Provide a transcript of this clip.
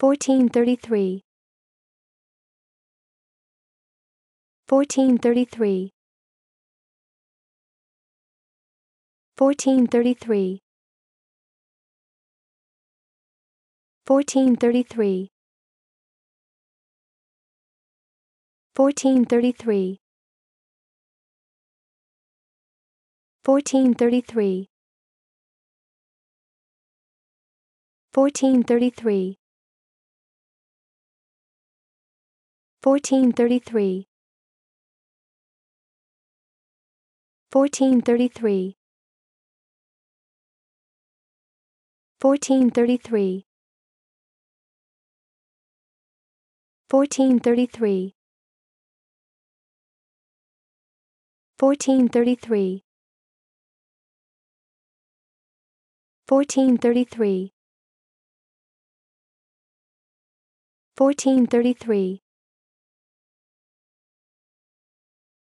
1433 1433 1433 1433 1433 1433 1433 1433 1433 1433 1433 1433 1433 1433